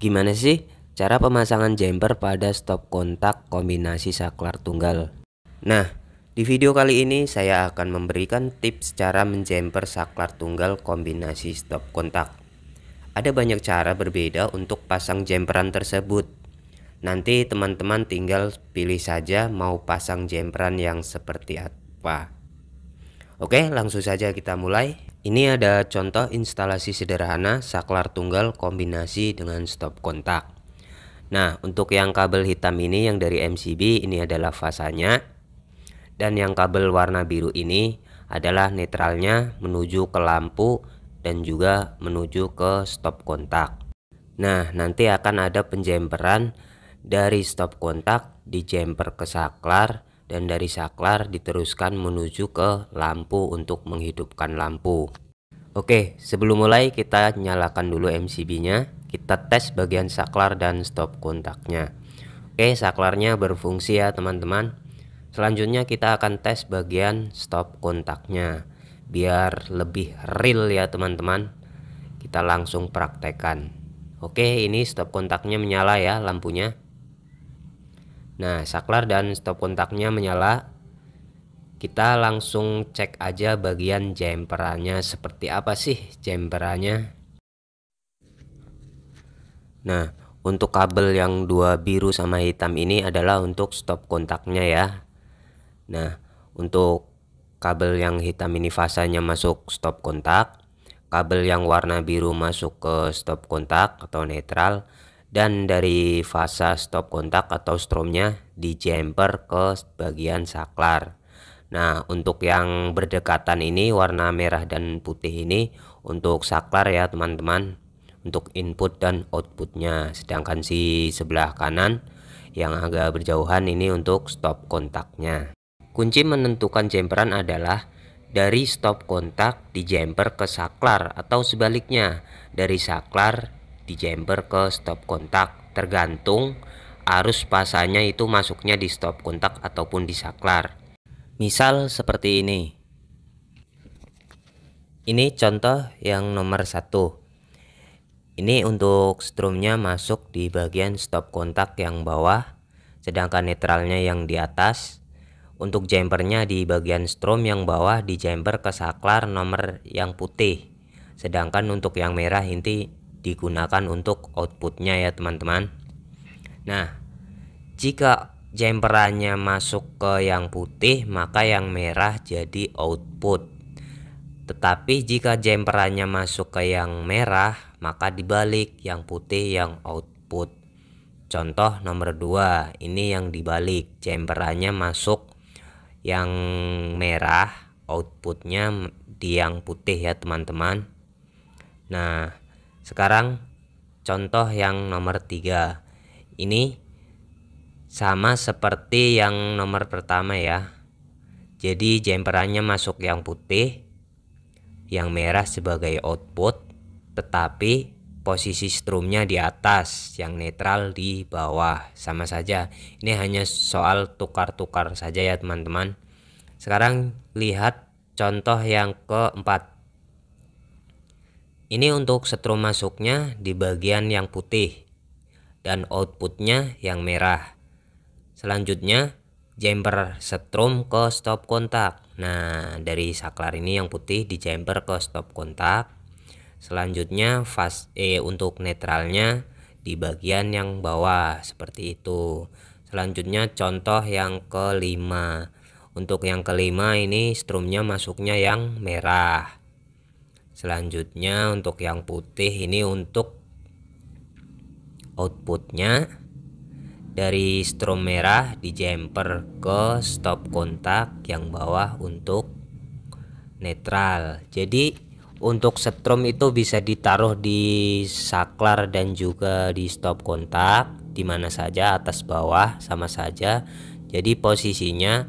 Gimana sih cara pemasangan jumper pada stop kontak kombinasi saklar tunggal? Nah, di video kali ini saya akan memberikan tips cara menjumper saklar tunggal kombinasi stop kontak. Ada banyak cara berbeda untuk pasang jumperan tersebut. Nanti teman-teman tinggal pilih saja mau pasang jumperan yang seperti apa. Oke, langsung saja kita mulai. Ini ada contoh instalasi sederhana saklar tunggal kombinasi dengan stop kontak. Nah, untuk yang kabel hitam ini yang dari MCB ini adalah fasanya. Dan yang kabel warna biru ini adalah netralnya menuju ke lampu dan juga menuju ke stop kontak. Nah, nanti akan ada penjemperan dari stop kontak di jumper ke saklar dan dari saklar diteruskan menuju ke lampu untuk menghidupkan lampu Oke sebelum mulai kita nyalakan dulu MCB nya kita tes bagian saklar dan stop kontaknya Oke saklarnya berfungsi ya teman-teman selanjutnya kita akan tes bagian stop kontaknya biar lebih real ya teman-teman kita langsung praktekan Oke ini stop kontaknya menyala ya lampunya Nah, saklar dan stop kontaknya menyala. Kita langsung cek aja bagian jemperannya seperti apa sih jemperannya. Nah, untuk kabel yang dua biru sama hitam ini adalah untuk stop kontaknya ya. Nah, untuk kabel yang hitam ini fasanya masuk stop kontak, kabel yang warna biru masuk ke stop kontak atau netral, dan dari fasa stop kontak atau stromnya di jumper ke bagian saklar Nah untuk yang berdekatan ini warna merah dan putih ini untuk saklar ya teman-teman Untuk input dan outputnya Sedangkan si sebelah kanan yang agak berjauhan ini untuk stop kontaknya Kunci menentukan jemperan adalah dari stop kontak di jumper ke saklar atau sebaliknya dari saklar di jumper ke stop kontak tergantung arus pasanya itu masuknya di stop kontak ataupun di saklar misal seperti ini ini contoh yang nomor satu ini untuk strumnya masuk di bagian stop kontak yang bawah sedangkan netralnya yang di atas untuk jumpernya di bagian strum yang bawah di jumper ke saklar nomor yang putih sedangkan untuk yang merah inti digunakan untuk outputnya ya teman-teman nah jika jemperannya masuk ke yang putih maka yang merah jadi output tetapi jika jemperannya masuk ke yang merah maka dibalik yang putih yang output contoh nomor 2 ini yang dibalik jemperannya masuk yang merah outputnya di yang putih ya teman-teman nah sekarang contoh yang nomor tiga Ini sama seperti yang nomor pertama ya. Jadi jemperannya masuk yang putih, yang merah sebagai output, tetapi posisi strumnya di atas, yang netral di bawah. Sama saja. Ini hanya soal tukar-tukar saja ya teman-teman. Sekarang lihat contoh yang keempat. Ini untuk setrum masuknya di bagian yang putih dan outputnya yang merah. Selanjutnya jumper setrum ke stop kontak. Nah, dari saklar ini yang putih di jumper ke stop kontak. Selanjutnya fast E untuk netralnya di bagian yang bawah seperti itu. Selanjutnya contoh yang kelima. Untuk yang kelima ini strumnya masuknya yang merah selanjutnya untuk yang putih ini untuk outputnya dari strom merah di jumper ke stop kontak yang bawah untuk netral jadi untuk strom itu bisa ditaruh di saklar dan juga di stop kontak di mana saja atas bawah sama saja jadi posisinya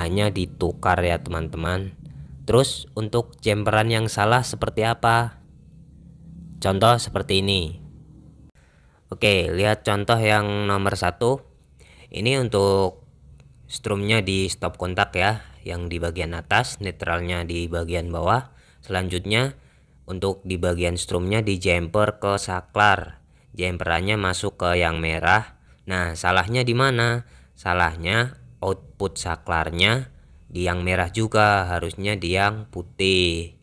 hanya ditukar ya teman-teman Terus untuk jemperan yang salah seperti apa? Contoh seperti ini. Oke, lihat contoh yang nomor satu. Ini untuk strumnya di stop kontak ya, yang di bagian atas, netralnya di bagian bawah. Selanjutnya untuk di bagian strumnya di jumper ke saklar. Jemperannya masuk ke yang merah. Nah, salahnya di mana? Salahnya output saklarnya di yang merah juga harusnya di yang putih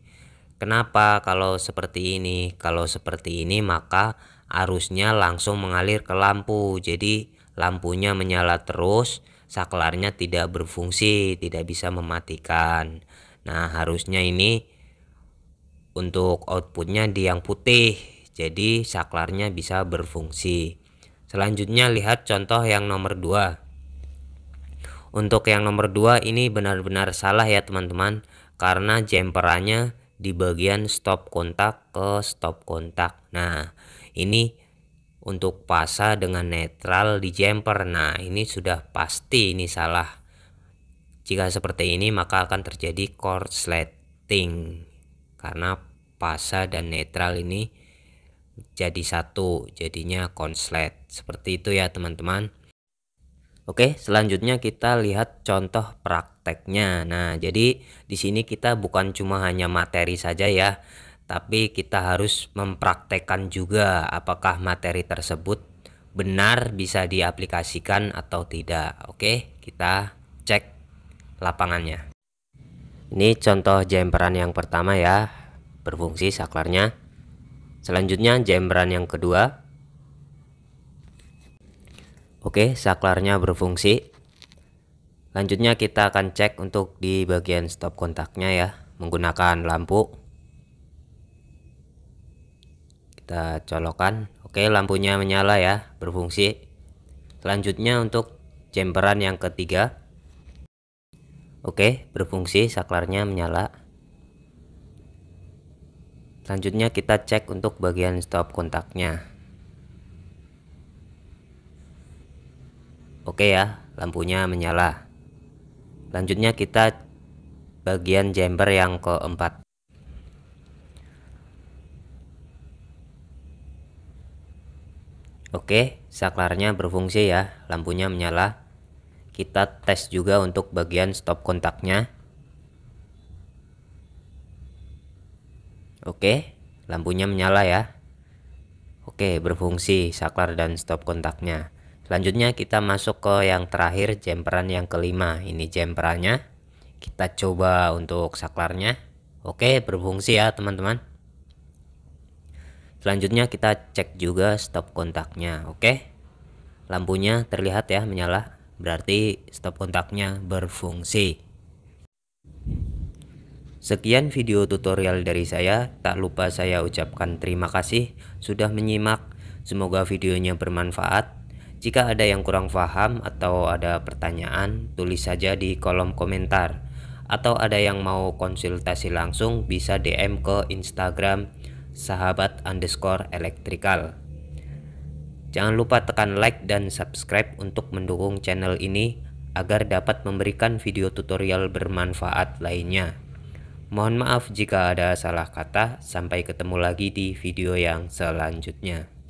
kenapa kalau seperti ini kalau seperti ini maka arusnya langsung mengalir ke lampu jadi lampunya menyala terus saklarnya tidak berfungsi tidak bisa mematikan nah harusnya ini untuk outputnya di yang putih jadi saklarnya bisa berfungsi selanjutnya lihat contoh yang nomor 2 untuk yang nomor 2 ini benar-benar salah ya teman-teman karena jumperannya di bagian stop kontak ke stop kontak. Nah, ini untuk pasa dengan netral di jumper. Nah, ini sudah pasti ini salah. Jika seperti ini maka akan terjadi korsleting karena pasa dan netral ini jadi satu jadinya konslet seperti itu ya teman-teman Oke, selanjutnya kita lihat contoh prakteknya. Nah, jadi di sini kita bukan cuma hanya materi saja ya, tapi kita harus mempraktekkan juga apakah materi tersebut benar bisa diaplikasikan atau tidak. Oke, kita cek lapangannya. Ini contoh jemperan yang pertama ya, berfungsi saklarnya. Selanjutnya jemperan yang kedua Oke, saklarnya berfungsi. Lanjutnya kita akan cek untuk di bagian stop kontaknya ya, menggunakan lampu. Kita colokan. Oke, lampunya menyala ya, berfungsi. Selanjutnya untuk jemperan yang ketiga. Oke, berfungsi, saklarnya menyala. Selanjutnya kita cek untuk bagian stop kontaknya. Oke ya, lampunya menyala. Lanjutnya kita bagian jumper yang keempat. Oke, saklarnya berfungsi ya, lampunya menyala. Kita tes juga untuk bagian stop kontaknya. Oke, lampunya menyala ya. Oke, berfungsi saklar dan stop kontaknya selanjutnya kita masuk ke yang terakhir jemperan yang kelima ini jemperannya kita coba untuk saklarnya oke berfungsi ya teman-teman selanjutnya kita cek juga stop kontaknya oke lampunya terlihat ya menyala berarti stop kontaknya berfungsi Sekian video tutorial dari saya, tak lupa saya ucapkan terima kasih sudah menyimak, semoga videonya bermanfaat. Jika ada yang kurang paham atau ada pertanyaan, tulis saja di kolom komentar. Atau ada yang mau konsultasi langsung bisa DM ke Instagram sahabat underscore elektrikal. Jangan lupa tekan like dan subscribe untuk mendukung channel ini agar dapat memberikan video tutorial bermanfaat lainnya. Mohon maaf jika ada salah kata, sampai ketemu lagi di video yang selanjutnya.